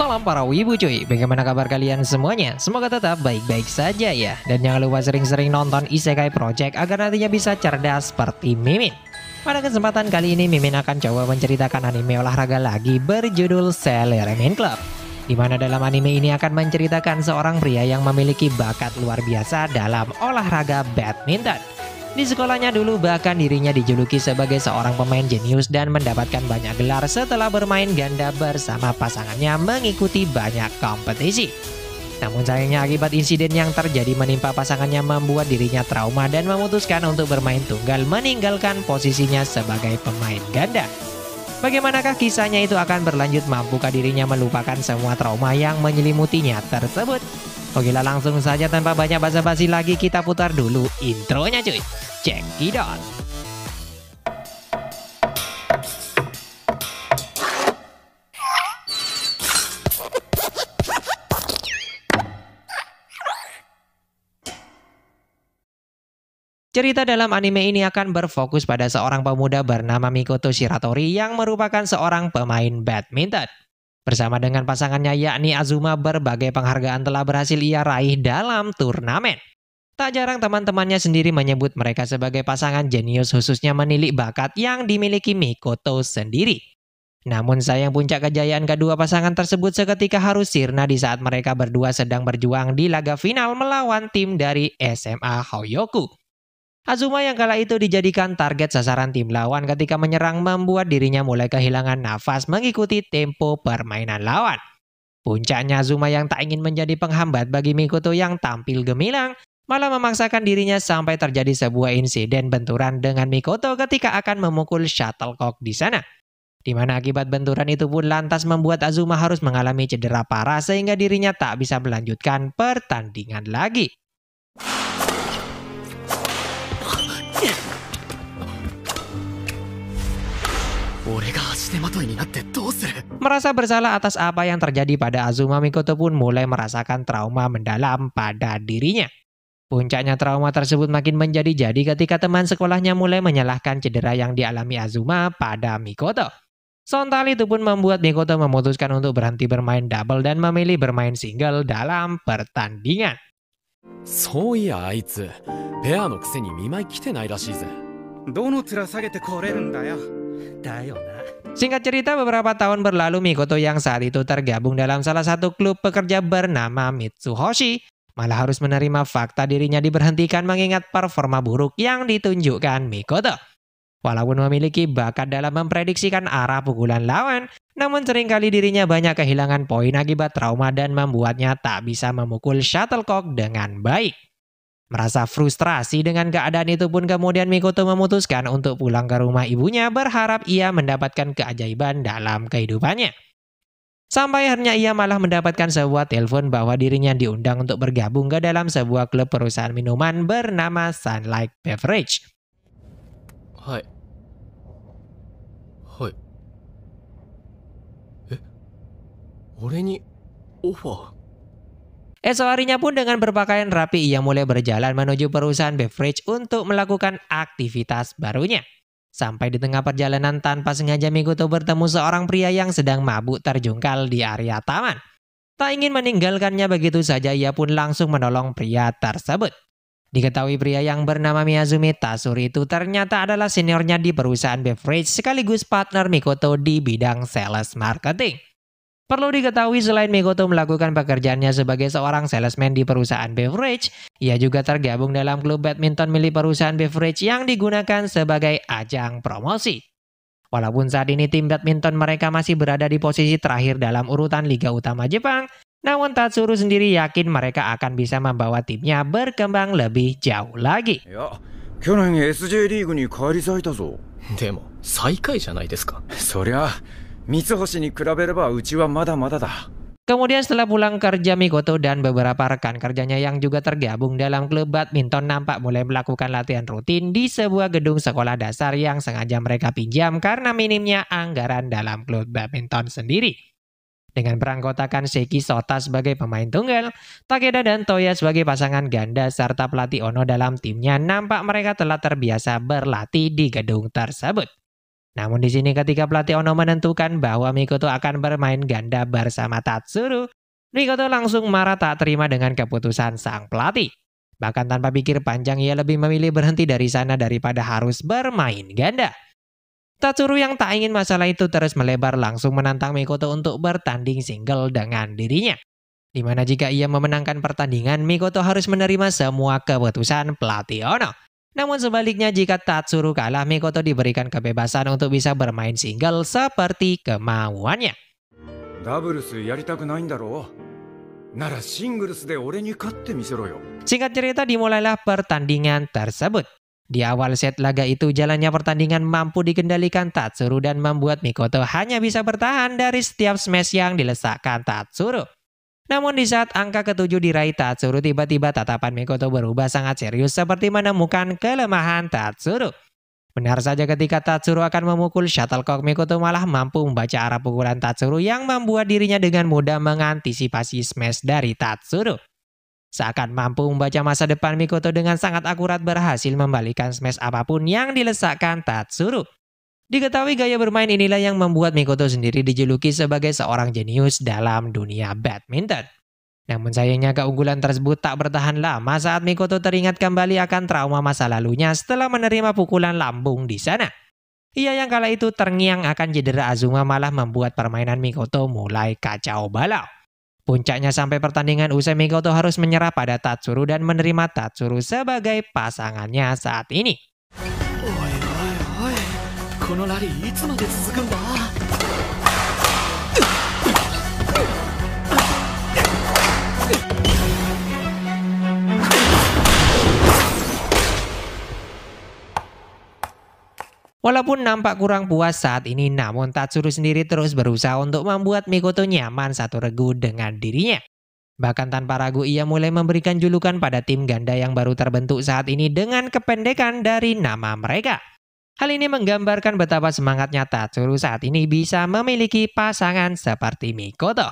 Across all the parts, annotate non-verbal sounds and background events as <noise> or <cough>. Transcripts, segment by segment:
Salam para wibu cuy, bagaimana kabar kalian semuanya? Semoga tetap baik-baik saja ya Dan jangan lupa sering-sering nonton Isekai Project agar nantinya bisa cerdas seperti Mimin pada kesempatan kali ini Mimin akan coba menceritakan anime olahraga lagi berjudul Sailor Moon Club di mana dalam anime ini akan menceritakan seorang pria yang memiliki bakat luar biasa dalam olahraga badminton di sekolahnya dulu bahkan dirinya dijuluki sebagai seorang pemain jenius dan mendapatkan banyak gelar setelah bermain ganda bersama pasangannya mengikuti banyak kompetisi. Namun sayangnya akibat insiden yang terjadi menimpa pasangannya membuat dirinya trauma dan memutuskan untuk bermain tunggal meninggalkan posisinya sebagai pemain ganda. Bagaimanakah kisahnya itu akan berlanjut mampukah dirinya melupakan semua trauma yang menyelimutinya tersebut? Oke lah langsung saja tanpa banyak basa-basi lagi kita putar dulu intronya cuy. Check it out. Cerita dalam anime ini akan berfokus pada seorang pemuda bernama Mikoto Shiratori yang merupakan seorang pemain badminton. Bersama dengan pasangannya yakni Azuma berbagai penghargaan telah berhasil ia raih dalam turnamen. Tak jarang teman-temannya sendiri menyebut mereka sebagai pasangan jenius khususnya menilik bakat yang dimiliki Mikoto sendiri. Namun sayang puncak kejayaan kedua pasangan tersebut seketika harus sirna di saat mereka berdua sedang berjuang di laga final melawan tim dari SMA Hoyoku. Azuma yang kala itu dijadikan target sasaran tim lawan ketika menyerang membuat dirinya mulai kehilangan nafas mengikuti tempo permainan lawan. Puncaknya Azuma yang tak ingin menjadi penghambat bagi Mikoto yang tampil gemilang, malah memaksakan dirinya sampai terjadi sebuah insiden benturan dengan Mikoto ketika akan memukul shuttlecock di sana. Di mana akibat benturan itu pun lantas membuat Azuma harus mengalami cedera parah sehingga dirinya tak bisa melanjutkan pertandingan lagi. Merasa bersalah atas apa yang terjadi pada Azuma Mikoto pun mulai merasakan trauma mendalam pada dirinya. Puncaknya trauma tersebut makin menjadi-jadi ketika teman sekolahnya mulai menyalahkan cedera yang dialami Azuma pada Mikoto. Sontal itu pun membuat Mikoto memutuskan untuk berhenti bermain double dan memilih bermain single dalam pertandingan. So iya, Singkat cerita beberapa tahun berlalu Mikoto yang saat itu tergabung dalam salah satu klub pekerja bernama Mitsuhoshi malah harus menerima fakta dirinya diberhentikan mengingat performa buruk yang ditunjukkan Mikoto. Walaupun memiliki bakat dalam memprediksikan arah pukulan lawan, namun seringkali dirinya banyak kehilangan poin akibat trauma dan membuatnya tak bisa memukul shuttlecock dengan baik. Merasa frustrasi dengan keadaan itu pun kemudian Mikoto memutuskan untuk pulang ke rumah ibunya berharap ia mendapatkan keajaiban dalam kehidupannya. Sampai akhirnya ia malah mendapatkan sebuah telepon bahwa dirinya diundang untuk bergabung ke dalam sebuah klub perusahaan minuman bernama Sunlight Beverage. Hai. Hai. Eh, offer? Esok pun dengan berpakaian rapi ia mulai berjalan menuju perusahaan beverage untuk melakukan aktivitas barunya. Sampai di tengah perjalanan tanpa sengaja Mikoto bertemu seorang pria yang sedang mabuk terjungkal di area taman. Tak ingin meninggalkannya begitu saja ia pun langsung menolong pria tersebut. Diketahui pria yang bernama Miyazumi Tasuri itu ternyata adalah seniornya di perusahaan beverage sekaligus partner Mikoto di bidang sales marketing. Perlu diketahui selain Mikoto melakukan pekerjaannya sebagai seorang salesman di perusahaan beverage, ia juga tergabung dalam klub badminton milik perusahaan beverage yang digunakan sebagai ajang promosi. Walaupun saat ini tim badminton mereka masih berada di posisi terakhir dalam urutan Liga Utama Jepang, namun Tatsuru sendiri yakin mereka akan bisa membawa timnya berkembang lebih jauh lagi. Ya, Kemudian setelah pulang kerja Mikoto dan beberapa rekan kerjanya yang juga tergabung dalam klub badminton nampak mulai melakukan latihan rutin di sebuah gedung sekolah dasar yang sengaja mereka pinjam karena minimnya anggaran dalam klub badminton sendiri. Dengan peranggotakan Seki Sota sebagai pemain tunggal, Takeda dan Toya sebagai pasangan ganda serta pelatih Ono dalam timnya nampak mereka telah terbiasa berlatih di gedung tersebut. Namun di sini ketika pelatih Ono menentukan bahwa Mikoto akan bermain ganda bersama Tatsuru, Mikoto langsung marah tak terima dengan keputusan sang pelatih. Bahkan tanpa pikir panjang ia lebih memilih berhenti dari sana daripada harus bermain ganda. Tatsuru yang tak ingin masalah itu terus melebar langsung menantang Mikoto untuk bertanding single dengan dirinya. Dimana jika ia memenangkan pertandingan, Mikoto harus menerima semua keputusan pelatih Ono. Namun sebaliknya jika Tatsuru kalah, Mikoto diberikan kebebasan untuk bisa bermain single seperti kemauannya. Singkat cerita dimulailah pertandingan tersebut. Di awal set laga itu jalannya pertandingan mampu dikendalikan Tatsuru dan membuat Mikoto hanya bisa bertahan dari setiap smash yang dilesakkan Tatsuru. Namun di saat angka ketujuh diraih Tatsuru tiba-tiba tatapan Mikoto berubah sangat serius seperti menemukan kelemahan Tatsuru. Benar saja ketika Tatsuru akan memukul shuttlecock Mikoto malah mampu membaca arah pukulan Tatsuru yang membuat dirinya dengan mudah mengantisipasi smash dari Tatsuru. Seakan mampu membaca masa depan Mikoto dengan sangat akurat berhasil membalikan smash apapun yang dilesakkan Tatsuru. Diketahui gaya bermain inilah yang membuat Mikoto sendiri dijuluki sebagai seorang jenius dalam dunia badminton. Namun sayangnya keunggulan tersebut tak bertahan lama saat Mikoto teringat kembali akan trauma masa lalunya setelah menerima pukulan lambung di sana. Ia yang kala itu terngiang akan cedera Azuma malah membuat permainan Mikoto mulai kacau balau. Puncaknya sampai pertandingan usai Mikoto harus menyerah pada Tatsuru dan menerima Tatsuru sebagai pasangannya saat ini. このラリーいつまで続くんだ Walaupun nampak kurang puas saat ini, namun Tatsuru sendiri terus berusaha untuk membuat Mikoto nyaman satu regu dengan dirinya. Bahkan tanpa ragu ia mulai memberikan julukan pada tim ganda yang baru terbentuk saat ini dengan kependekan dari nama mereka. Hal ini menggambarkan betapa semangatnya Tatsuru saat ini bisa memiliki pasangan seperti Mikoto.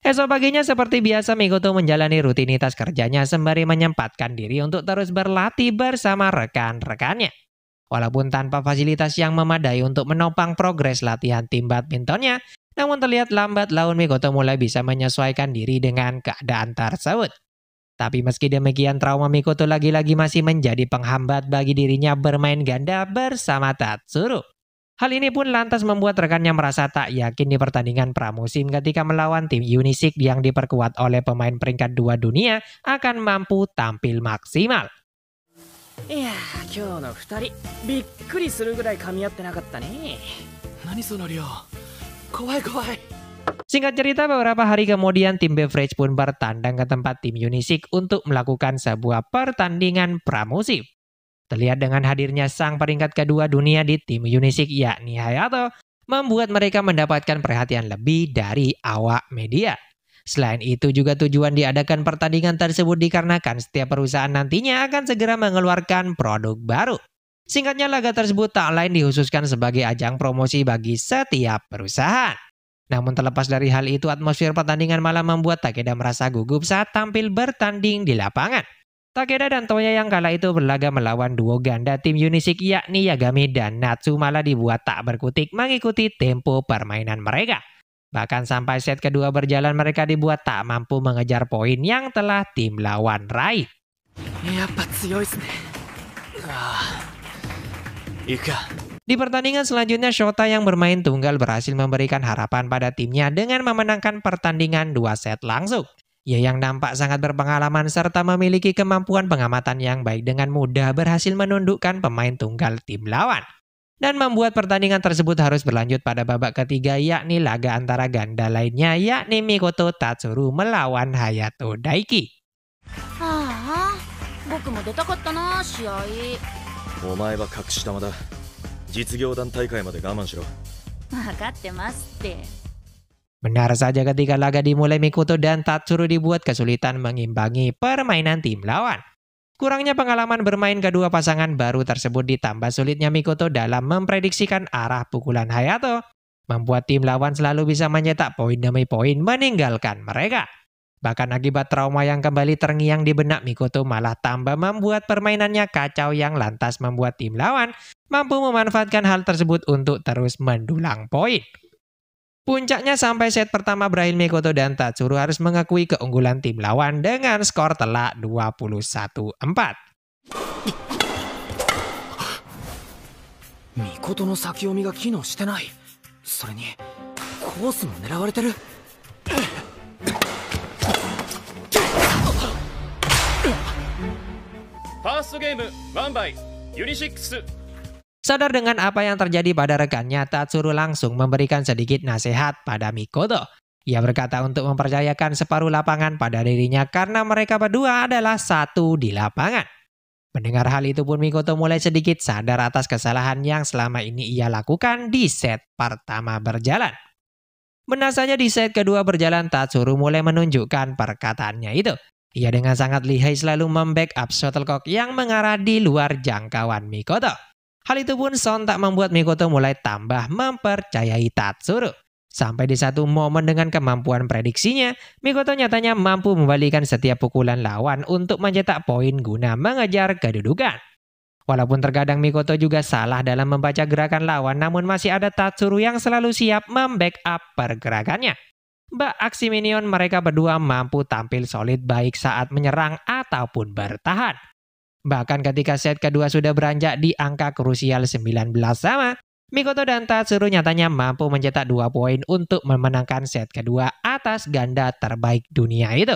Esok paginya seperti biasa Mikoto menjalani rutinitas kerjanya sembari menyempatkan diri untuk terus berlatih bersama rekan-rekannya. Walaupun tanpa fasilitas yang memadai untuk menopang progres latihan tim badmintonnya, namun terlihat lambat laun Mikoto mulai bisa menyesuaikan diri dengan keadaan tersebut. Tapi meski demikian trauma Mikoto lagi-lagi masih menjadi penghambat bagi dirinya bermain ganda bersama Tatsuru. Hal ini pun lantas membuat rekannya merasa tak yakin di pertandingan pramusim ketika melawan tim Unisik yang diperkuat oleh pemain peringkat dua dunia akan mampu tampil maksimal. いや今日の iya, Singkat cerita, beberapa hari kemudian tim Beverage pun bertandang ke tempat tim Unisik untuk melakukan sebuah pertandingan pramusim. Terlihat dengan hadirnya sang peringkat kedua dunia di tim Unisik yakni Hayato, membuat mereka mendapatkan perhatian lebih dari awak media. Selain itu juga tujuan diadakan pertandingan tersebut dikarenakan setiap perusahaan nantinya akan segera mengeluarkan produk baru. Singkatnya laga tersebut tak lain dihususkan sebagai ajang promosi bagi setiap perusahaan. Namun terlepas dari hal itu, atmosfer pertandingan malah membuat Takeda merasa gugup saat tampil bertanding di lapangan. Takeda dan Toya yang kala itu berlaga melawan duo ganda tim Unisik yakni Yagami dan Natsu malah dibuat tak berkutik mengikuti tempo permainan mereka. Bahkan sampai set kedua berjalan mereka dibuat tak mampu mengejar poin yang telah tim lawan raih. Ya, di pertandingan selanjutnya, Shota yang bermain tunggal berhasil memberikan harapan pada timnya dengan memenangkan pertandingan dua set langsung. Ia yang nampak sangat berpengalaman serta memiliki kemampuan pengamatan yang baik dengan mudah berhasil menundukkan pemain tunggal tim lawan. Dan membuat pertandingan tersebut harus berlanjut pada babak ketiga yakni laga antara ganda lainnya yakni Mikoto Tatsuru melawan Hayato Daiki. Ah, 実業団大会まで我慢しろ分かってますって saja ketika laga dimulai Mikoto dan Tatsuru dibuat kesulitan mengimbangi permainan tim lawan. Kurangnya pengalaman bermain kedua pasangan baru tersebut ditambah sulitnya Mikoto dalam memprediksikan arah pukulan Hayato, membuat tim lawan selalu bisa mencetak poin demi poin meninggalkan mereka. Bahkan akibat trauma yang kembali terngiang di benak Mikoto malah tambah membuat permainannya kacau yang lantas membuat tim lawan mampu memanfaatkan hal tersebut untuk terus mendulang poin. Puncaknya sampai set pertama Brahim Mikoto dan Tatsuru harus mengakui keunggulan tim lawan dengan skor telak 21-4. Mikoto no First game, one by Sadar dengan apa yang terjadi pada rekannya, Tatsuru langsung memberikan sedikit nasihat pada Mikoto. Ia berkata untuk mempercayakan separuh lapangan pada dirinya karena mereka berdua adalah satu di lapangan. Mendengar hal itu pun Mikoto mulai sedikit sadar atas kesalahan yang selama ini ia lakukan di set pertama berjalan. Menasanya di set kedua berjalan Tatsuru mulai menunjukkan perkataannya itu. Ia dengan sangat lihai selalu membackup shuttlecock yang mengarah di luar jangkauan Mikoto. Hal itu pun sontak membuat Mikoto mulai tambah mempercayai Tatsuru. Sampai di satu momen dengan kemampuan prediksinya, Mikoto nyatanya mampu membalikan setiap pukulan lawan untuk mencetak poin guna mengejar kedudukan. Walaupun terkadang Mikoto juga salah dalam membaca gerakan lawan, namun masih ada Tatsuru yang selalu siap membackup pergerakannya. Aksi Minion mereka berdua mampu tampil solid baik saat menyerang ataupun bertahan. Bahkan ketika set kedua sudah beranjak di angka krusial 19 sama, Mikoto dan Tatsuru nyatanya mampu mencetak dua poin untuk memenangkan set kedua atas ganda terbaik dunia itu.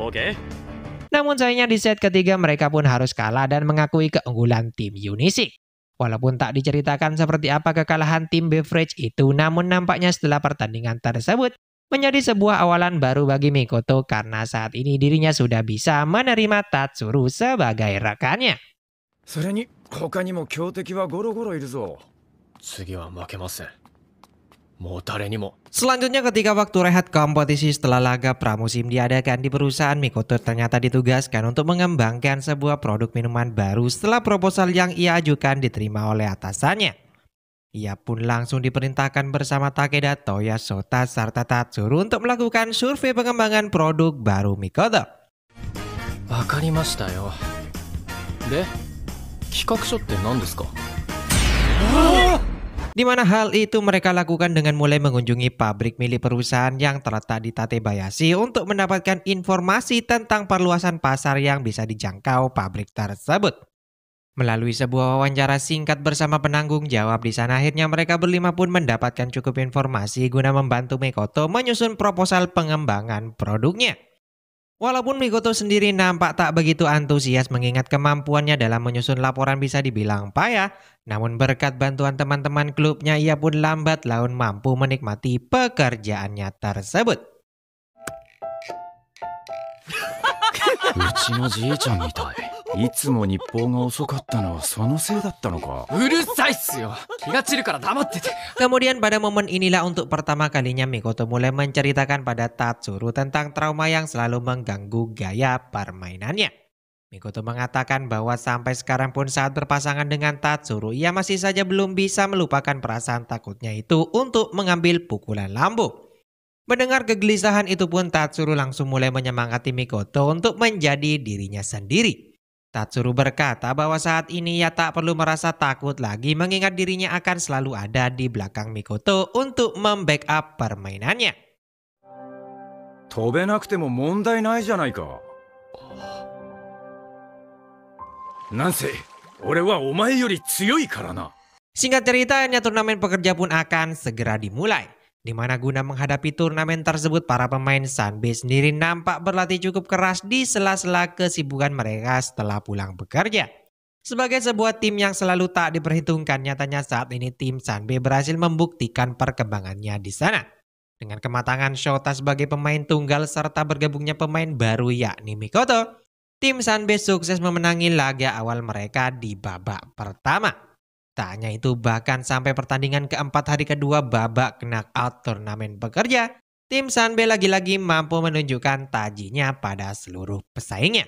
Oke. Namun sayangnya di set ketiga mereka pun harus kalah dan mengakui keunggulan tim Unisic Walaupun tak diceritakan seperti apa kekalahan tim Beverage itu, namun nampaknya setelah pertandingan tersebut, menjadi sebuah awalan baru bagi Mikoto karena saat ini dirinya sudah bisa menerima Tatsuru sebagai rekannya. それに他にも強敵はゴロゴロいるぞ。次は負けません。もう誰にも Selanjutnya ketika waktu rehat kompetisi setelah laga pramusim diadakan di perusahaan Mikoto ternyata ditugaskan untuk mengembangkan sebuah produk minuman baru setelah proposal yang ia ajukan diterima oleh atasannya. Ia pun langsung diperintahkan bersama Takeda Sota serta Tatsuru untuk melakukan survei pengembangan produk baru Mikoto. Wakarimashita yo. De, di mana hal itu mereka lakukan dengan mulai mengunjungi pabrik milik perusahaan yang terletak di Tatebayashi untuk mendapatkan informasi tentang perluasan pasar yang bisa dijangkau pabrik tersebut. Melalui sebuah wawancara singkat bersama penanggung jawab di sana akhirnya mereka berlima pun mendapatkan cukup informasi guna membantu Mekoto menyusun proposal pengembangan produknya. Walaupun Mikoto sendiri nampak tak begitu antusias mengingat kemampuannya dalam menyusun laporan bisa dibilang payah, namun berkat bantuan teman-teman klubnya ia pun lambat laun mampu menikmati pekerjaannya tersebut. <laughs> いつも日報が遅かったのはそのせいだったのか。うるさいっすよ。気が散るから黙ってて。Kemudian pada momen inilah untuk pertama kalinya Mikoto mulai menceritakan pada Tatsuru tentang trauma yang selalu mengganggu gaya permainannya. Mikoto mengatakan bahwa sampai sekarang pun saat berpasangan dengan Tatsuru, ia masih saja belum bisa melupakan perasaan takutnya itu untuk mengambil pukulan lambung. Mendengar kegelisahan itu pun Tatsuru langsung mulai menyemangati Mikoto untuk menjadi dirinya sendiri. Tatsuru berkata bahwa saat ini ia tak perlu merasa takut lagi mengingat dirinya akan selalu ada di belakang Mikoto untuk membackup permainannya. Singkat cerita, turnamen pekerja pun akan segera dimulai. Di mana guna menghadapi turnamen tersebut, para pemain Sanbe sendiri nampak berlatih cukup keras di sela-sela kesibukan mereka setelah pulang bekerja. Sebagai sebuah tim yang selalu tak diperhitungkan, nyatanya saat ini tim Sanbe berhasil membuktikan perkembangannya di sana. Dengan kematangan Shota sebagai pemain tunggal serta bergabungnya pemain baru yakni Mikoto, tim Sanbe sukses memenangi laga awal mereka di babak pertama. Tak hanya itu, bahkan sampai pertandingan keempat hari kedua babak knockout turnamen bekerja tim Sanbe lagi-lagi mampu menunjukkan tajinya pada seluruh pesaingnya.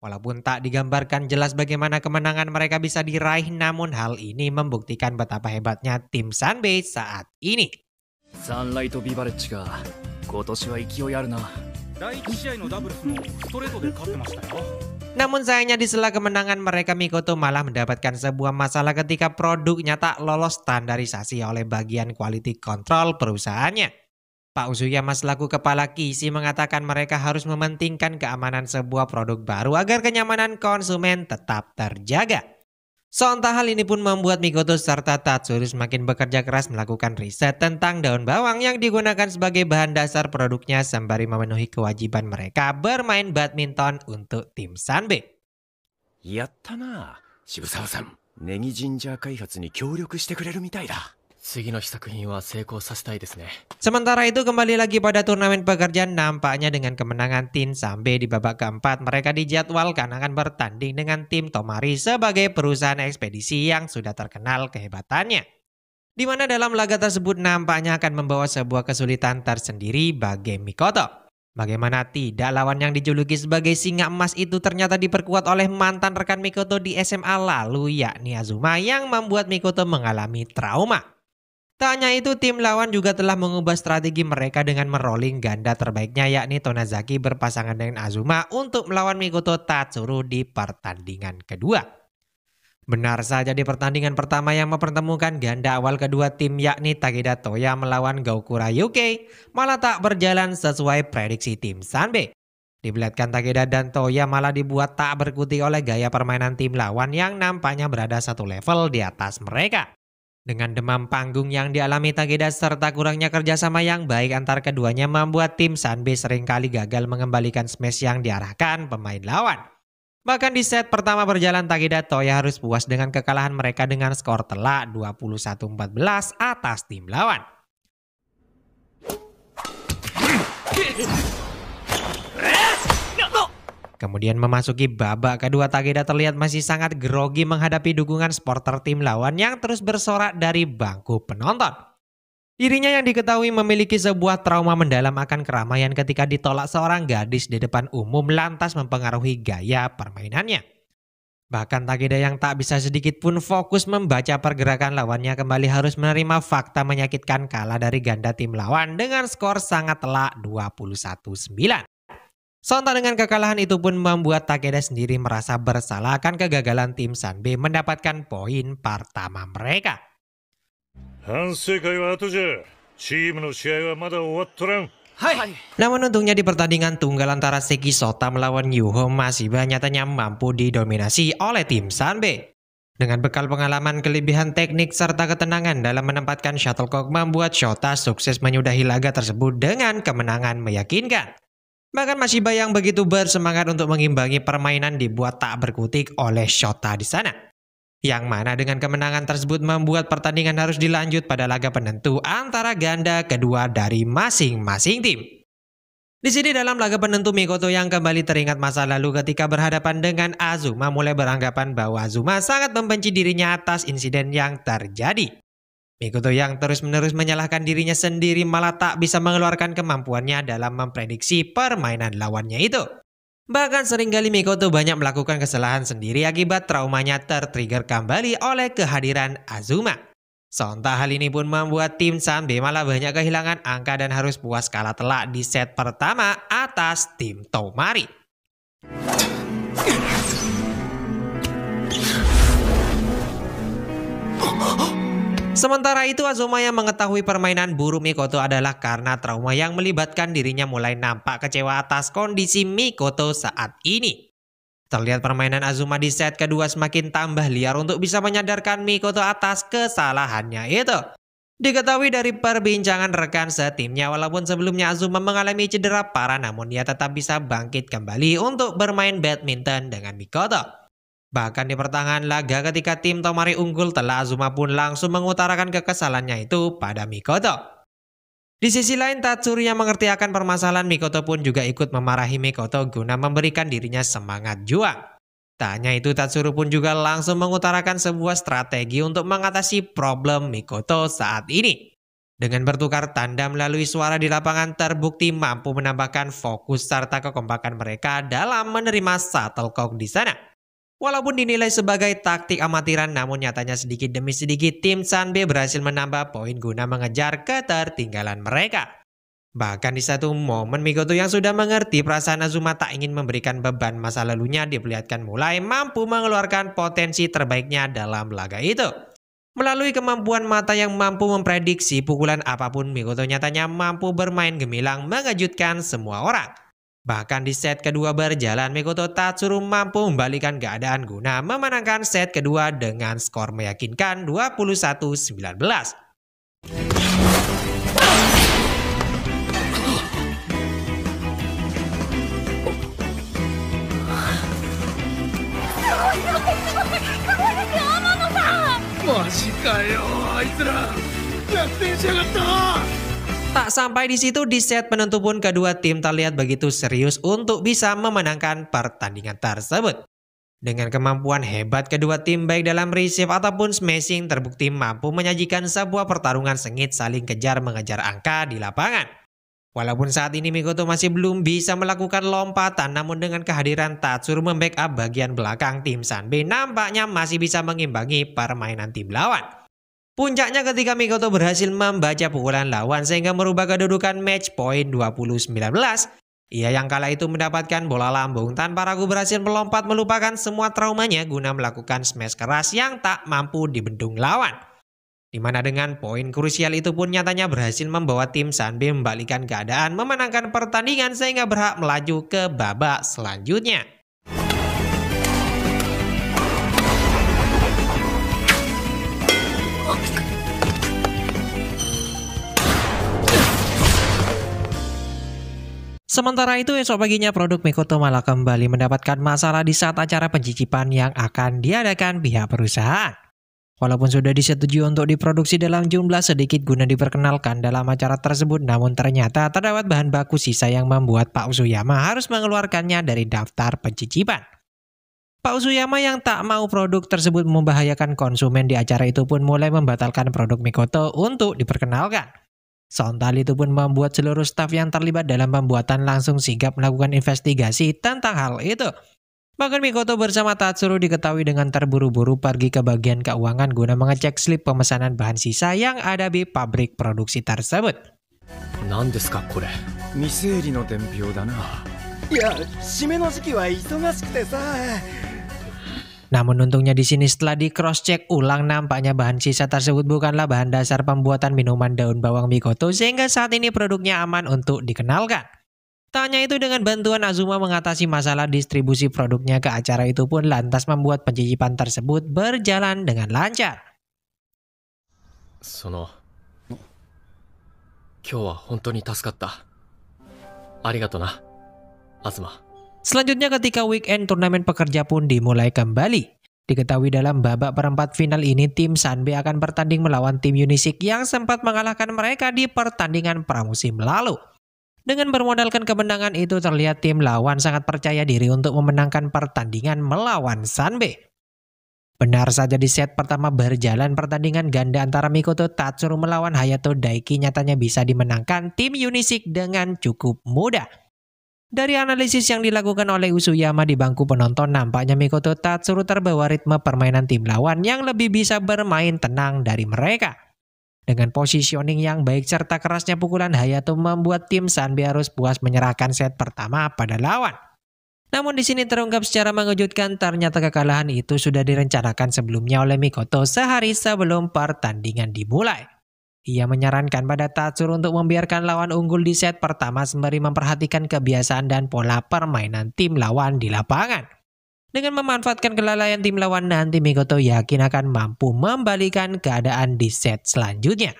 Walaupun tak digambarkan jelas bagaimana kemenangan mereka bisa diraih, namun hal ini membuktikan betapa hebatnya tim Sanbe saat ini. Sunlight namun sayangnya di sela kemenangan mereka Mikoto malah mendapatkan sebuah masalah ketika produknya tak lolos standarisasi oleh bagian quality control perusahaannya. Pak Usuyama selaku kepala Kisi mengatakan mereka harus mementingkan keamanan sebuah produk baru agar kenyamanan konsumen tetap terjaga. Sontak hal ini pun membuat Mikoto serta Tatsuru semakin bekerja keras melakukan riset tentang daun bawang yang digunakan sebagai bahan dasar produknya sembari memenuhi kewajiban mereka bermain badminton untuk tim Sanbe. Yattana, Shibusawa-san, Negi Jinja da. Sementara itu kembali lagi pada turnamen pekerjaan nampaknya dengan kemenangan tim Sambe di babak keempat mereka dijadwalkan akan bertanding dengan tim Tomari sebagai perusahaan ekspedisi yang sudah terkenal kehebatannya. Di mana dalam laga tersebut nampaknya akan membawa sebuah kesulitan tersendiri bagi Mikoto. Bagaimana tidak lawan yang dijuluki sebagai singa emas itu ternyata diperkuat oleh mantan rekan Mikoto di SMA lalu yakni Azuma yang membuat Mikoto mengalami trauma. Tak hanya itu, tim lawan juga telah mengubah strategi mereka dengan merolling ganda terbaiknya yakni Tonazaki berpasangan dengan Azuma untuk melawan Mikoto Tatsuru di pertandingan kedua. Benar saja di pertandingan pertama yang mempertemukan ganda awal kedua tim yakni Takeda Toya melawan Gaukura Yuke malah tak berjalan sesuai prediksi tim Sanbe. Dibelatkan Takeda dan Toya malah dibuat tak berkuti oleh gaya permainan tim lawan yang nampaknya berada satu level di atas mereka. Dengan demam panggung yang dialami Takeda serta kurangnya kerjasama yang baik antar keduanya membuat tim Sanbe seringkali gagal mengembalikan smash yang diarahkan pemain lawan. Bahkan di set pertama berjalan Takeda Toya harus puas dengan kekalahan mereka dengan skor telak 21-14 atas tim lawan. Kemudian memasuki babak kedua Takeda terlihat masih sangat grogi menghadapi dukungan supporter tim lawan yang terus bersorak dari bangku penonton. Dirinya yang diketahui memiliki sebuah trauma mendalam akan keramaian ketika ditolak seorang gadis di depan umum lantas mempengaruhi gaya permainannya. Bahkan Takeda yang tak bisa sedikit pun fokus membaca pergerakan lawannya kembali harus menerima fakta menyakitkan kalah dari ganda tim lawan dengan skor sangat telak 21-9. Sontak dengan kekalahan itu pun membuat Takeda sendiri merasa bersalah akan kegagalan tim Sanbe mendapatkan poin pertama mereka. Namun untungnya di pertandingan tunggal antara Seki Sota melawan Yuho masih banyaknya mampu didominasi oleh tim Sanbe. Dengan bekal pengalaman, kelebihan teknik, serta ketenangan dalam menempatkan shuttlecock membuat Shota sukses menyudahi laga tersebut dengan kemenangan meyakinkan. Bahkan Mashiba yang begitu bersemangat untuk mengimbangi permainan dibuat tak berkutik oleh Shota di sana. Yang mana dengan kemenangan tersebut membuat pertandingan harus dilanjut pada laga penentu antara ganda kedua dari masing-masing tim. Di sini dalam laga penentu Mikoto yang kembali teringat masa lalu ketika berhadapan dengan Azuma mulai beranggapan bahwa Azuma sangat membenci dirinya atas insiden yang terjadi. Mikoto yang terus-menerus menyalahkan dirinya sendiri malah tak bisa mengeluarkan kemampuannya dalam memprediksi permainan lawannya itu. Bahkan seringkali Mikoto banyak melakukan kesalahan sendiri akibat traumanya tertrigger kembali oleh kehadiran Azuma. Sontak hal ini pun membuat tim Sanbe malah banyak kehilangan angka dan harus puas kalah telak di set pertama atas tim Tomari. Oh, <laughs> Sementara itu Azuma yang mengetahui permainan buruk Mikoto adalah karena trauma yang melibatkan dirinya mulai nampak kecewa atas kondisi Mikoto saat ini. Terlihat permainan Azuma di set kedua semakin tambah liar untuk bisa menyadarkan Mikoto atas kesalahannya itu. Diketahui dari perbincangan rekan setimnya walaupun sebelumnya Azuma mengalami cedera parah namun ia tetap bisa bangkit kembali untuk bermain badminton dengan Mikoto. Bahkan di pertengahan laga ketika tim Tomari unggul telah Azuma pun langsung mengutarakan kekesalannya itu pada Mikoto. Di sisi lain Tatsuri yang mengerti akan permasalahan Mikoto pun juga ikut memarahi Mikoto guna memberikan dirinya semangat juang. Tak hanya itu Tatsuru pun juga langsung mengutarakan sebuah strategi untuk mengatasi problem Mikoto saat ini. Dengan bertukar tanda melalui suara di lapangan terbukti mampu menambahkan fokus serta kekompakan mereka dalam menerima shuttlecock di sana. Walaupun dinilai sebagai taktik amatiran namun nyatanya sedikit demi sedikit tim Sanbe berhasil menambah poin guna mengejar ketertinggalan mereka. Bahkan di satu momen Mikoto yang sudah mengerti perasaan Azuma tak ingin memberikan beban masa lalunya diperlihatkan mulai mampu mengeluarkan potensi terbaiknya dalam laga itu. Melalui kemampuan mata yang mampu memprediksi pukulan apapun Mikoto nyatanya mampu bermain gemilang mengejutkan semua orang. Bahkan di set kedua berjalan, Mikoto Tatsuru mampu membalikan keadaan guna memenangkan set kedua dengan skor meyakinkan 21-19. Masih Tak sampai di situ di set penentu pun kedua tim terlihat begitu serius untuk bisa memenangkan pertandingan tersebut. Dengan kemampuan hebat kedua tim baik dalam receive ataupun smashing terbukti mampu menyajikan sebuah pertarungan sengit saling kejar mengejar angka di lapangan. Walaupun saat ini Mikoto masih belum bisa melakukan lompatan namun dengan kehadiran Tatsur membackup bagian belakang tim Sanbe nampaknya masih bisa mengimbangi permainan tim lawan. Puncaknya ketika Mikoto berhasil membaca pukulan lawan sehingga merubah kedudukan match point 2019. Ia yang kala itu mendapatkan bola lambung tanpa ragu berhasil melompat melupakan semua traumanya guna melakukan smash keras yang tak mampu dibendung lawan. Dimana dengan poin krusial itu pun nyatanya berhasil membawa tim Sanbi membalikan keadaan memenangkan pertandingan sehingga berhak melaju ke babak selanjutnya. Sementara itu esok paginya produk Mikoto malah kembali mendapatkan masalah di saat acara pencicipan yang akan diadakan pihak perusahaan. Walaupun sudah disetujui untuk diproduksi dalam jumlah sedikit guna diperkenalkan dalam acara tersebut, namun ternyata terdapat bahan baku sisa yang membuat Pak Usuyama harus mengeluarkannya dari daftar pencicipan. Pak Usuyama yang tak mau produk tersebut membahayakan konsumen di acara itu pun mulai membatalkan produk Mikoto untuk diperkenalkan. Sontal itu pun membuat seluruh staf yang terlibat dalam pembuatan langsung sigap melakukan investigasi tentang hal itu. Bahkan Mikoto bersama Tatsuru diketahui dengan terburu-buru pergi ke bagian keuangan guna mengecek slip pemesanan bahan sisa yang ada di pabrik produksi tersebut. Ya, namun untungnya di sini setelah di cross check ulang nampaknya bahan sisa tersebut bukanlah bahan dasar pembuatan minuman daun bawang Mikoto sehingga saat ini produknya aman untuk dikenalkan. Tanya itu dengan bantuan Azuma mengatasi masalah distribusi produknya ke acara itu pun lantas membuat pencicipan tersebut berjalan dengan lancar. Sono. Azuma. Selanjutnya ketika weekend turnamen pekerja pun dimulai kembali. Diketahui dalam babak perempat final ini tim Sanbe akan bertanding melawan tim Unisik yang sempat mengalahkan mereka di pertandingan pramusim lalu. Dengan bermodalkan kemenangan itu terlihat tim lawan sangat percaya diri untuk memenangkan pertandingan melawan Sanbe. Benar saja di set pertama berjalan pertandingan ganda antara Mikoto Tatsuru melawan Hayato Daiki nyatanya bisa dimenangkan tim Unisik dengan cukup mudah. Dari analisis yang dilakukan oleh Usuyama di bangku penonton, nampaknya Mikoto Tatsuru terbawa ritme permainan tim lawan yang lebih bisa bermain tenang dari mereka. Dengan positioning yang baik serta kerasnya pukulan Hayato membuat tim Sanbi harus puas menyerahkan set pertama pada lawan. Namun di sini terungkap secara mengejutkan ternyata kekalahan itu sudah direncanakan sebelumnya oleh Mikoto sehari sebelum pertandingan dimulai. Ia menyarankan pada Tatsur untuk membiarkan lawan unggul di set pertama sembari memperhatikan kebiasaan dan pola permainan tim lawan di lapangan. Dengan memanfaatkan kelalaian tim lawan nanti Mikoto yakin akan mampu membalikan keadaan di set selanjutnya.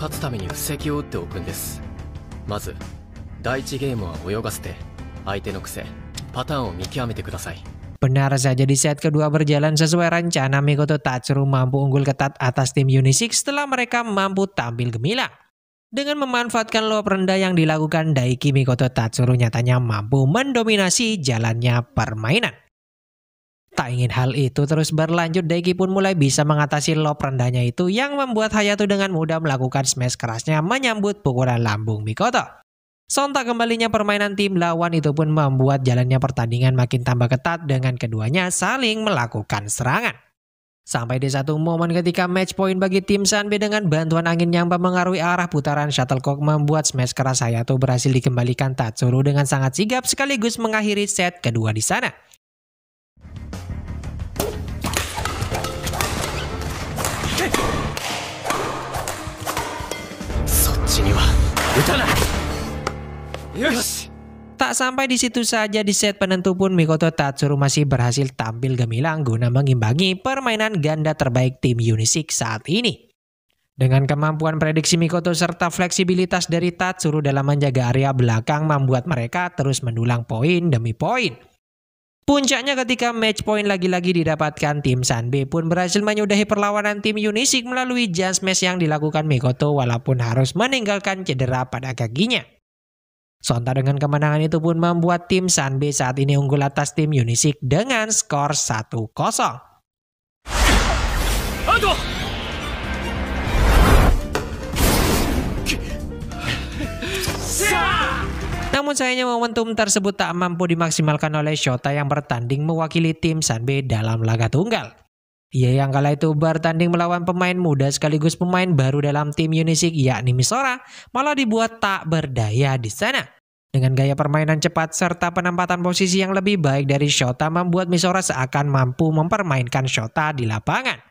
勝つために布石を打っておくんですまず第 Benar saja di set kedua berjalan sesuai rencana Mikoto Tatsuru mampu unggul ketat atas tim Unisix setelah mereka mampu tampil gemilang. Dengan memanfaatkan lob rendah yang dilakukan Daiki Mikoto Tatsuru nyatanya mampu mendominasi jalannya permainan. Tak ingin hal itu terus berlanjut, Daiki pun mulai bisa mengatasi lob rendahnya itu yang membuat Hayato dengan mudah melakukan smash kerasnya menyambut pukulan lambung Mikoto. Sontak kembalinya permainan tim lawan itu pun membuat jalannya pertandingan makin tambah ketat dengan keduanya saling melakukan serangan. Sampai di satu momen ketika match point bagi tim Sanbe dengan bantuan angin yang mempengaruhi arah putaran shuttlecock membuat smash keras Hayato berhasil dikembalikan Tatsuru dengan sangat sigap sekaligus mengakhiri set kedua di sana. Hey! Yes. Tak sampai di situ saja di set penentu pun Mikoto Tatsuru masih berhasil tampil gemilang guna mengimbangi permainan ganda terbaik tim Unisik saat ini. Dengan kemampuan prediksi Mikoto serta fleksibilitas dari Tatsuru dalam menjaga area belakang membuat mereka terus mendulang poin demi poin. Puncaknya ketika match point lagi-lagi didapatkan tim Sanbe pun berhasil menyudahi perlawanan tim Unisik melalui jazz match yang dilakukan Mikoto walaupun harus meninggalkan cedera pada kakinya. Sontak dengan kemenangan itu pun membuat tim Sanbe saat ini unggul atas tim Unisik dengan skor 1-0. Namun sayangnya momentum tersebut tak mampu dimaksimalkan oleh Shota yang bertanding mewakili tim Sanbe dalam laga tunggal. Ia yang kala itu bertanding melawan pemain muda sekaligus pemain baru dalam tim Unisik yakni Misora malah dibuat tak berdaya di sana. Dengan gaya permainan cepat serta penempatan posisi yang lebih baik dari Shota membuat Misora seakan mampu mempermainkan Shota di lapangan.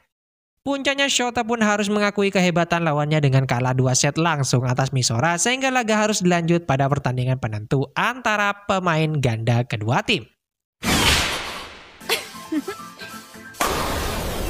Puncaknya Shota pun harus mengakui kehebatan lawannya dengan kalah dua set langsung atas Misora sehingga laga harus dilanjut pada pertandingan penentu antara pemain ganda kedua tim.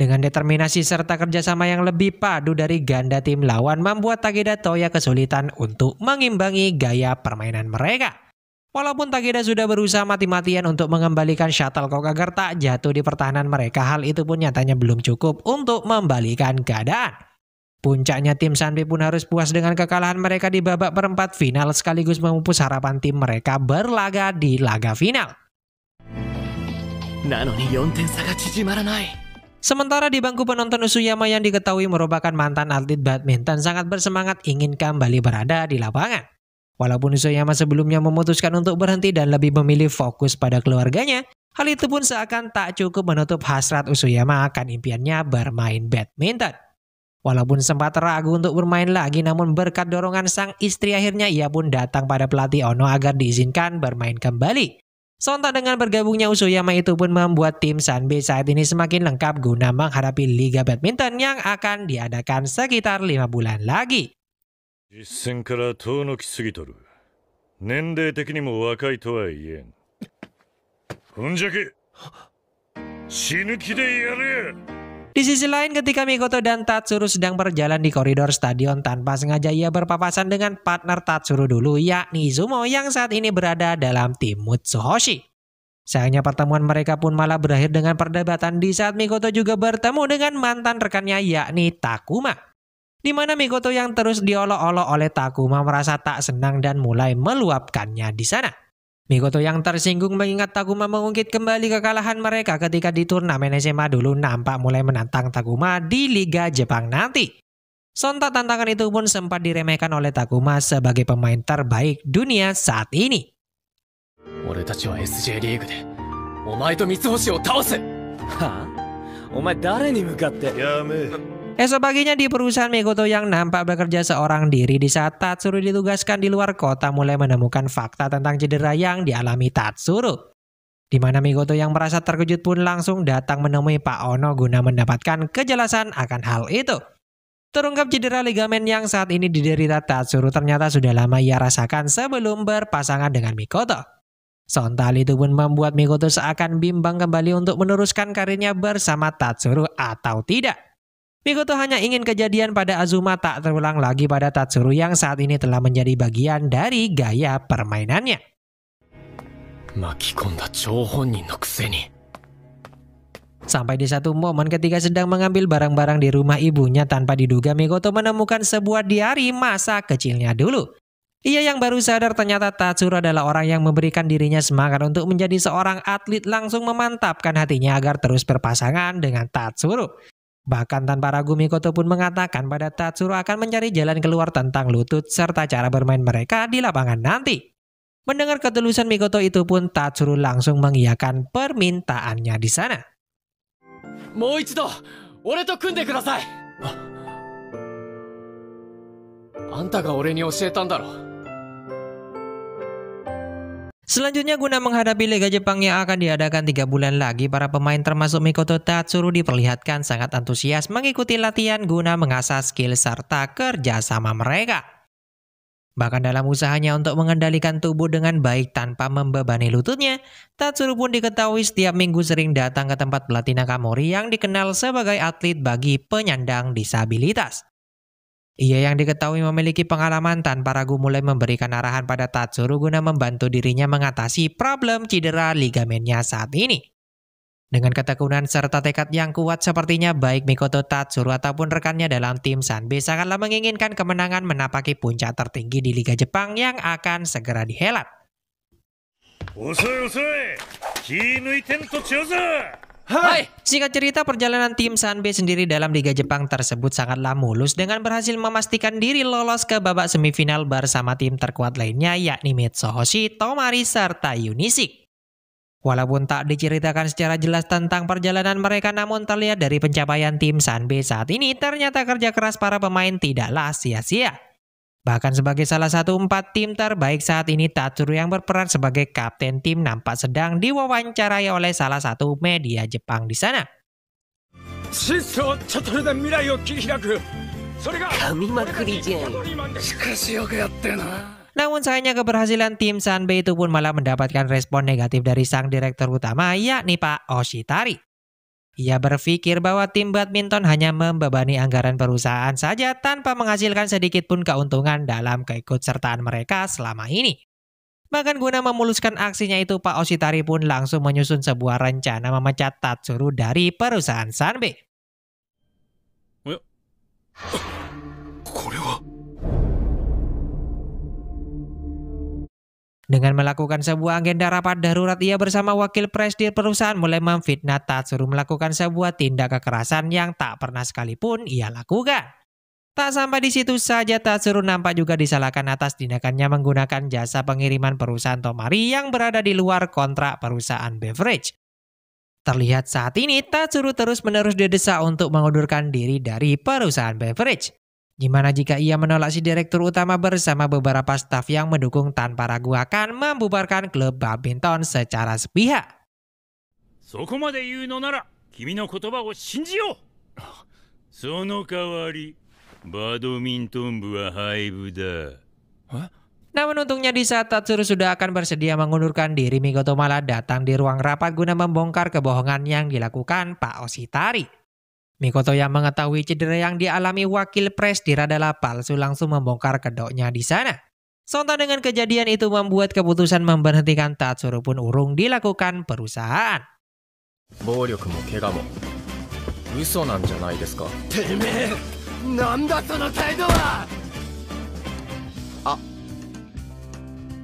Dengan determinasi serta kerjasama yang lebih padu dari ganda tim lawan membuat Takeda Toya kesulitan untuk mengimbangi gaya permainan mereka. Walaupun Takeda sudah berusaha mati-matian untuk mengembalikan shuttlecock agar tak jatuh di pertahanan mereka, hal itu pun nyatanya belum cukup untuk membalikan keadaan. Puncaknya tim Sanbi pun harus puas dengan kekalahan mereka di babak perempat final sekaligus memupus harapan tim mereka berlaga di laga final. 4 Sementara di bangku penonton Usuyama yang diketahui merupakan mantan atlet badminton sangat bersemangat ingin kembali berada di lapangan. Walaupun Usuyama sebelumnya memutuskan untuk berhenti dan lebih memilih fokus pada keluarganya, hal itu pun seakan tak cukup menutup hasrat Usuyama akan impiannya bermain badminton. Walaupun sempat ragu untuk bermain lagi namun berkat dorongan sang istri akhirnya ia pun datang pada pelatih Ono agar diizinkan bermain kembali. Sontak dengan bergabungnya Usuyama itu pun membuat tim Sanbe saat ini semakin lengkap guna menghadapi Liga Badminton yang akan diadakan sekitar lima bulan lagi. Di sisi lain ketika Mikoto dan Tatsuru sedang berjalan di koridor stadion tanpa sengaja ia berpapasan dengan partner Tatsuru dulu yakni Izumo yang saat ini berada dalam tim Mutsuhoshi. Sayangnya pertemuan mereka pun malah berakhir dengan perdebatan di saat Mikoto juga bertemu dengan mantan rekannya yakni Takuma. Di mana Mikoto yang terus diolok-olok oleh Takuma merasa tak senang dan mulai meluapkannya di sana. Mikoto yang tersinggung mengingat Takuma mengungkit kembali kekalahan mereka ketika di turnamen SMA dulu nampak mulai menantang Takuma di Liga Jepang nanti. Sontak tantangan itu pun sempat diremehkan oleh Takuma sebagai pemain terbaik dunia saat ini. Kita Esok paginya di perusahaan Mikoto yang nampak bekerja seorang diri di saat Tatsuru ditugaskan di luar kota mulai menemukan fakta tentang cedera yang dialami Tatsuru. Di mana Mikoto yang merasa terkejut pun langsung datang menemui Pak Ono guna mendapatkan kejelasan akan hal itu. Terungkap cedera ligamen yang saat ini diderita Tatsuru ternyata sudah lama ia rasakan sebelum berpasangan dengan Mikoto. Sontal itu pun membuat Mikoto seakan bimbang kembali untuk meneruskan karirnya bersama Tatsuru atau tidak. Mikoto hanya ingin kejadian pada Azuma tak terulang lagi pada Tatsuru yang saat ini telah menjadi bagian dari gaya permainannya. Sampai di satu momen ketika sedang mengambil barang-barang di rumah ibunya tanpa diduga Mikoto menemukan sebuah diari masa kecilnya dulu. Ia yang baru sadar ternyata Tatsuru adalah orang yang memberikan dirinya semangat untuk menjadi seorang atlet langsung memantapkan hatinya agar terus berpasangan dengan Tatsuru. Bahkan tanpa ragu Mikoto pun mengatakan pada Tatsuro akan mencari jalan keluar tentang lutut serta cara bermain mereka di lapangan nanti. Mendengar ketulusan Mikoto itu pun Tatsuro langsung mengiyakan permintaannya di sana. Ah. Anta Selanjutnya guna menghadapi Liga Jepang yang akan diadakan tiga bulan lagi, para pemain termasuk Mikoto Tatsuru diperlihatkan sangat antusias mengikuti latihan guna mengasah skill serta kerjasama mereka. Bahkan dalam usahanya untuk mengendalikan tubuh dengan baik tanpa membebani lututnya, Tatsuru pun diketahui setiap minggu sering datang ke tempat pelatih Nakamori yang dikenal sebagai atlet bagi penyandang disabilitas. Ia yang diketahui memiliki pengalaman tanpa ragu mulai memberikan arahan pada Tatsuru guna membantu dirinya mengatasi problem cedera ligamennya saat ini. Dengan ketekunan serta tekad yang kuat sepertinya baik Mikoto Tatsuru ataupun rekannya dalam tim Sanbe sangatlah menginginkan kemenangan menapaki puncak tertinggi di Liga Jepang yang akan segera dihelat. Osoi, osoi. Hai. Singkat cerita perjalanan tim Sanbe sendiri dalam Liga Jepang tersebut sangatlah mulus dengan berhasil memastikan diri lolos ke babak semifinal bersama tim terkuat lainnya yakni Mitsuhoshi, Tomari, serta Yunisik. Walaupun tak diceritakan secara jelas tentang perjalanan mereka namun terlihat dari pencapaian tim Sanbe saat ini ternyata kerja keras para pemain tidaklah sia-sia. Bahkan sebagai salah satu empat tim terbaik saat ini, Tatsuro yang berperan sebagai kapten tim nampak sedang diwawancarai oleh salah satu media Jepang di sana. Namun sayangnya keberhasilan tim Sanbei itu pun malah mendapatkan respon negatif dari sang direktur utama yakni Pak Oshitari. Ia berpikir bahwa tim badminton hanya membebani anggaran perusahaan saja tanpa menghasilkan sedikit pun keuntungan dalam keikutsertaan mereka selama ini. Bahkan guna memuluskan aksinya itu Pak Ositari pun langsung menyusun sebuah rencana memecat Tatsuru dari perusahaan Sanbe. Oh, Dengan melakukan sebuah agenda rapat darurat, ia bersama wakil presiden perusahaan mulai memfitnah Tat suruh melakukan sebuah tindak kekerasan yang tak pernah sekalipun ia lakukan. Tak sampai di situ saja, suruh nampak juga disalahkan atas tindakannya menggunakan jasa pengiriman perusahaan Tomari yang berada di luar kontrak perusahaan beverage. Terlihat saat ini, Tatsuru terus-menerus didesak untuk mengundurkan diri dari perusahaan beverage. Gimana jika ia menolak si direktur utama bersama beberapa staf yang mendukung tanpa ragu akan membubarkan klub badminton secara sepihak? Namun untungnya di saat Tatsuru sudah akan bersedia mengundurkan diri Mikoto malah datang di ruang rapat guna membongkar kebohongan yang dilakukan Pak Ositari. Mikoto yang mengetahui cedera yang dialami wakil pres di Rada Palsu langsung membongkar kedoknya di sana. Sontak dengan kejadian itu membuat keputusan memberhentikan Tatsuro pun urung dilakukan perusahaan. Ah.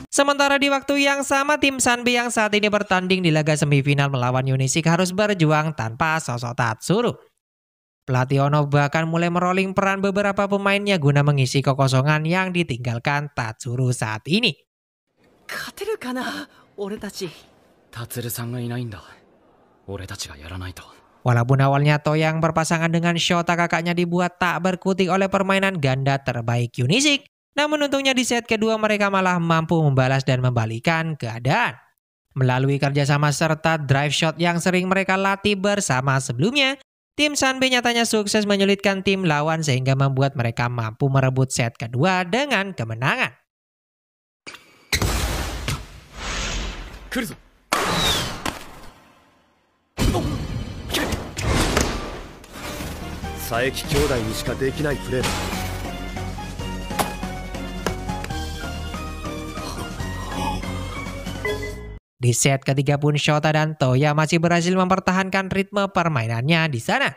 Sementara di waktu yang sama tim Sanbi yang saat ini bertanding di laga semifinal melawan Unisik harus berjuang tanpa sosok Tatsuro. Plationo bahkan mulai meroling peran beberapa pemainnya guna mengisi kekosongan yang ditinggalkan Tatsuru saat ini. Walaupun awalnya Toyang berpasangan dengan Shota kakaknya dibuat tak berkutik oleh permainan ganda terbaik Yunisik, namun untungnya di set kedua mereka malah mampu membalas dan membalikan keadaan. Melalui kerjasama serta drive shot yang sering mereka latih bersama sebelumnya, Tim Sanbe nyatanya sukses menyulitkan tim lawan sehingga membuat mereka mampu merebut set kedua dengan kemenangan. Saeki Di set ketiga pun Shota dan Toya masih berhasil mempertahankan ritme permainannya di sana.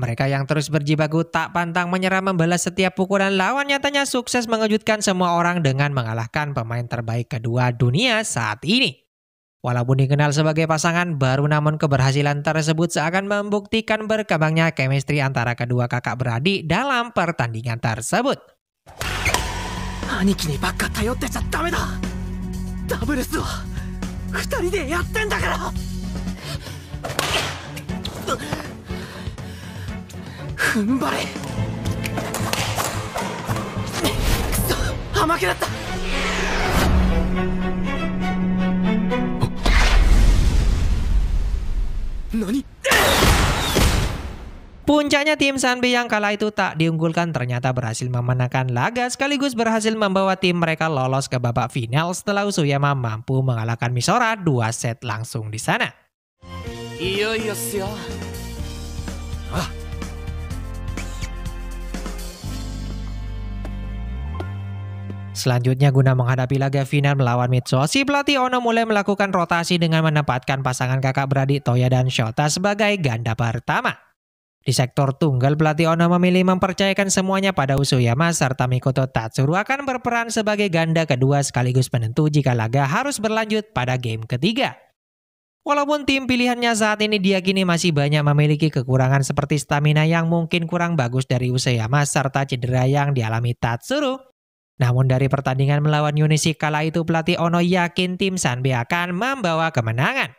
Mereka yang terus berjibaku tak pantang menyerah membalas setiap pukulan lawan nyatanya sukses mengejutkan semua orang dengan mengalahkan pemain terbaik kedua dunia saat ini. Walaupun dikenal sebagai pasangan baru namun keberhasilan tersebut seakan membuktikan berkembangnya chemistry antara kedua kakak beradik dalam pertandingan tersebut. Aniki ni bakka tayotte chatta dame da. Double 二人でやってんだから踏ん張れくそ甘くなった何 Puncaknya tim Sanbi yang kala itu tak diunggulkan ternyata berhasil memenangkan laga sekaligus berhasil membawa tim mereka lolos ke babak final setelah Usuyama mampu mengalahkan Misora dua set langsung di sana. Iyo iyo iya. iya, iya. Selanjutnya guna menghadapi laga final melawan Mitsuoshi, pelatih Ono mulai melakukan rotasi dengan menempatkan pasangan kakak beradik Toya dan Shota sebagai ganda pertama. Di sektor tunggal, pelatih Ono memilih mempercayakan semuanya pada Usuyama serta Mikoto Tatsuru akan berperan sebagai ganda kedua sekaligus penentu jika laga harus berlanjut pada game ketiga. Walaupun tim pilihannya saat ini diakini masih banyak memiliki kekurangan seperti stamina yang mungkin kurang bagus dari Usuyama serta cedera yang dialami Tatsuru, namun dari pertandingan melawan Yunisi kala itu pelatih Ono yakin tim Sanbe akan membawa kemenangan.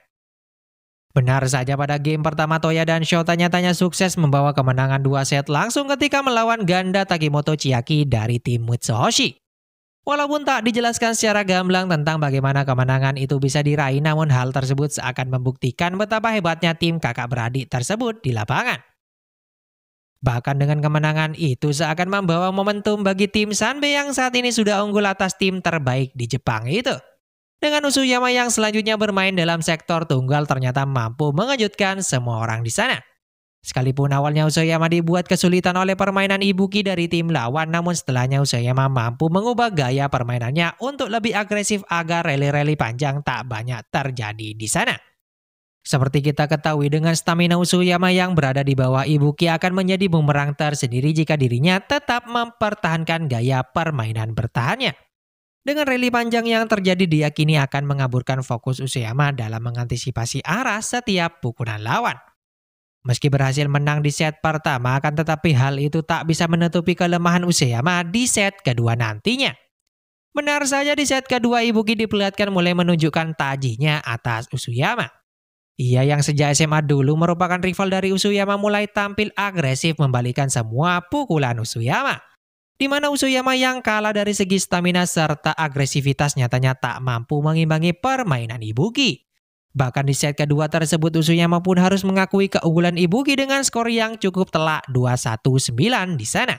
Benar saja pada game pertama Toya dan Shota tanya sukses membawa kemenangan dua set langsung ketika melawan ganda Takimoto Chiaki dari tim Mitsuhoshi. Walaupun tak dijelaskan secara gamblang tentang bagaimana kemenangan itu bisa diraih namun hal tersebut seakan membuktikan betapa hebatnya tim kakak beradik tersebut di lapangan. Bahkan dengan kemenangan itu seakan membawa momentum bagi tim Sanbe yang saat ini sudah unggul atas tim terbaik di Jepang itu. Dengan Usuyama yang selanjutnya bermain dalam sektor tunggal ternyata mampu mengejutkan semua orang di sana. Sekalipun awalnya Usuyama dibuat kesulitan oleh permainan Ibuki dari tim lawan, namun setelahnya Usuyama mampu mengubah gaya permainannya untuk lebih agresif agar rally-rally panjang tak banyak terjadi di sana. Seperti kita ketahui dengan stamina Usuyama yang berada di bawah Ibuki akan menjadi bumerang tersendiri jika dirinya tetap mempertahankan gaya permainan bertahannya. Dengan rally panjang yang terjadi diyakini akan mengaburkan fokus Usayama dalam mengantisipasi arah setiap pukulan lawan. Meski berhasil menang di set pertama, akan tetapi hal itu tak bisa menutupi kelemahan Usayama di set kedua nantinya. Benar saja di set kedua Ibuki diperlihatkan mulai menunjukkan tajinya atas Usuyama. Ia yang sejak SMA dulu merupakan rival dari Usuyama mulai tampil agresif membalikan semua pukulan Usuyama di mana Usuyama yang kalah dari segi stamina serta agresivitas nyatanya tak mampu mengimbangi permainan Ibuki. Bahkan di set kedua tersebut Usuyama pun harus mengakui keunggulan Ibuki dengan skor yang cukup telak 2-1-9 di sana.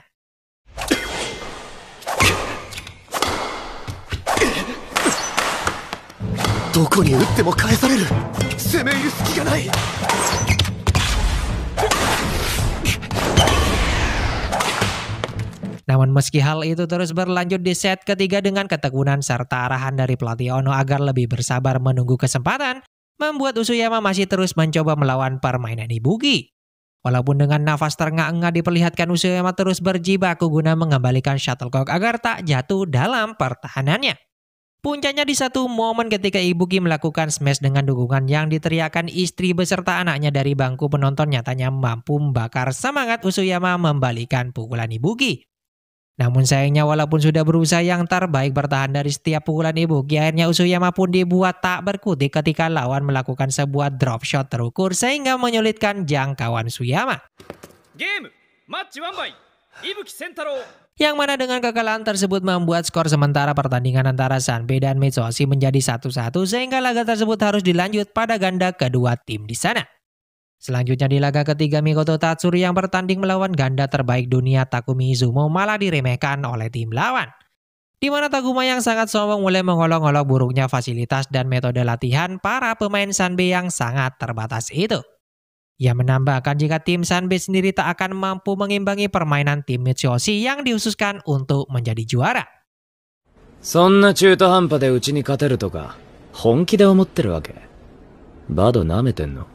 Namun meski hal itu terus berlanjut di set ketiga dengan ketekunan serta arahan dari pelatih Ono agar lebih bersabar menunggu kesempatan, membuat Usuyama masih terus mencoba melawan permainan Ibuki. Walaupun dengan nafas terengah-engah diperlihatkan Usuyama terus berjibaku guna mengembalikan shuttlecock agar tak jatuh dalam pertahanannya. Puncaknya di satu momen ketika Ibuki melakukan smash dengan dukungan yang diteriakkan istri beserta anaknya dari bangku penonton nyatanya mampu membakar semangat Usuyama membalikan pukulan Ibuki. Namun sayangnya walaupun sudah berusaha yang terbaik bertahan dari setiap pukulan ibu, akhirnya Usuyama pun dibuat tak berkutik ketika lawan melakukan sebuah drop shot terukur sehingga menyulitkan jangkauan Suyama. Game, match one by Ibuki Sentaro yang mana dengan kekalahan tersebut membuat skor sementara pertandingan antara Sanbe dan Mitsuhashi menjadi satu satu sehingga laga tersebut harus dilanjut pada ganda kedua tim di sana. Selanjutnya di laga ketiga Mikoto Tatsuri yang bertanding melawan ganda terbaik dunia Takumi Izumo malah diremehkan oleh tim lawan. Di mana Takuma yang sangat sombong mulai mengolok-olok buruknya fasilitas dan metode latihan para pemain Sanbe yang sangat terbatas itu. Ia menambahkan jika tim Sanbe sendiri tak akan mampu mengimbangi permainan tim Mitsuyoshi yang diususkan untuk menjadi juara. no.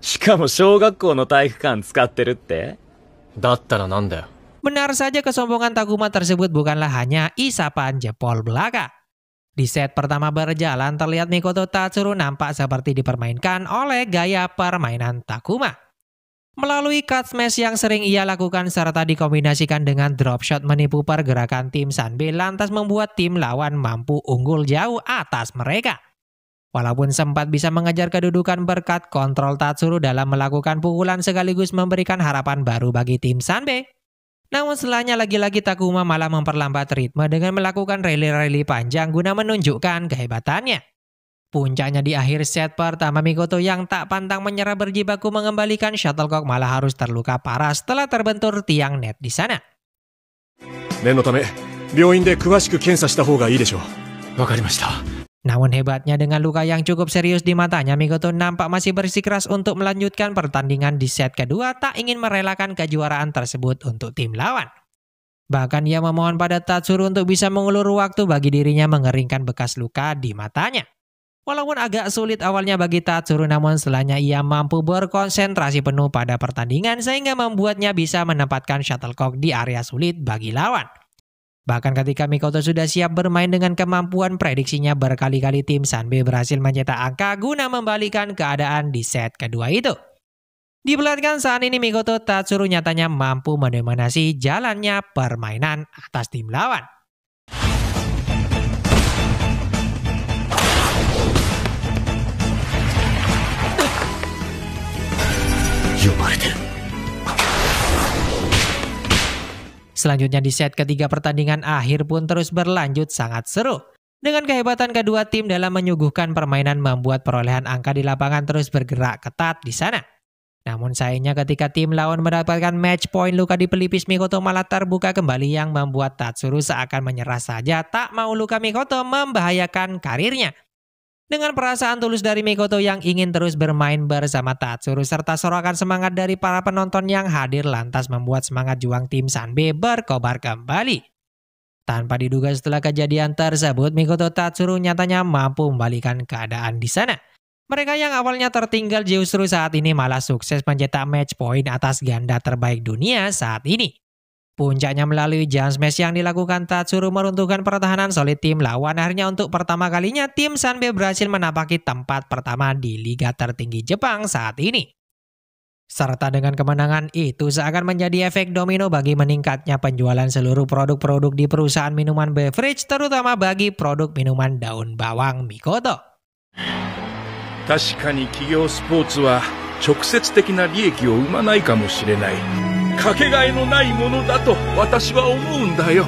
しかも小学校の体育館使ってるってだったらなんだよ。Benar saja kesombongan Takuma tersebut bukanlah hanya isapan jepol belaka. Di set pertama berjalan terlihat Mikoto Tatsuru nampak seperti dipermainkan oleh gaya permainan Takuma. Melalui cut smash yang sering ia lakukan serta dikombinasikan dengan drop shot menipu pergerakan tim Sanbe lantas membuat tim lawan mampu unggul jauh atas mereka. Walaupun sempat bisa mengejar kedudukan berkat kontrol Tatsuru dalam melakukan pukulan sekaligus memberikan harapan baru bagi tim Sanbe. Namun setelahnya lagi-lagi Takuma malah memperlambat ritme dengan melakukan rally-rally panjang guna menunjukkan kehebatannya. Puncaknya di akhir set pertama Mikoto yang tak pantang menyerah berjibaku mengembalikan shuttlecock malah harus terluka parah setelah terbentur tiang net di sana. 念のため病院で詳しく検査した方がいいでしょう。わかりました。namun hebatnya dengan luka yang cukup serius di matanya, Mikoto nampak masih bersikeras untuk melanjutkan pertandingan di set kedua tak ingin merelakan kejuaraan tersebut untuk tim lawan. Bahkan ia memohon pada Tatsuru untuk bisa mengulur waktu bagi dirinya mengeringkan bekas luka di matanya. Walaupun agak sulit awalnya bagi Tatsuru namun setelahnya ia mampu berkonsentrasi penuh pada pertandingan sehingga membuatnya bisa menempatkan shuttlecock di area sulit bagi lawan. Bahkan ketika Mikoto sudah siap bermain dengan kemampuan prediksinya berkali-kali tim Sanbe berhasil mencetak angka guna membalikan keadaan di set kedua itu. Dibelatkan saat ini Mikoto tak Tatsuru nyatanya mampu mendominasi jalannya permainan atas tim lawan. Yomarete. Selanjutnya di set ketiga pertandingan akhir pun terus berlanjut sangat seru. Dengan kehebatan kedua tim dalam menyuguhkan permainan membuat perolehan angka di lapangan terus bergerak ketat di sana. Namun sayangnya ketika tim lawan mendapatkan match point luka di pelipis Mikoto malah terbuka kembali yang membuat Tatsuru seakan menyerah saja tak mau luka Mikoto membahayakan karirnya. Dengan perasaan tulus dari Mikoto yang ingin terus bermain bersama Tatsuru serta sorakan semangat dari para penonton yang hadir lantas membuat semangat juang tim Sanbe berkobar kembali. Tanpa diduga setelah kejadian tersebut, Mikoto Tatsuru nyatanya mampu membalikan keadaan di sana. Mereka yang awalnya tertinggal justru saat ini malah sukses mencetak match point atas ganda terbaik dunia saat ini. Puncaknya melalui jam smash yang dilakukan Tatsuru meruntuhkan pertahanan solid tim lawan. Akhirnya untuk pertama kalinya tim Sanbe berhasil menapaki tempat pertama di liga tertinggi Jepang saat ini. Serta dengan kemenangan itu seakan menjadi efek domino bagi meningkatnya penjualan seluruh produk-produk di perusahaan minuman beverage terutama bagi produk minuman daun bawang Mikoto. 確かに企業スポーツは直接的な利益を生まないかもしれない。かけがえのないものだと私は思うんだよ。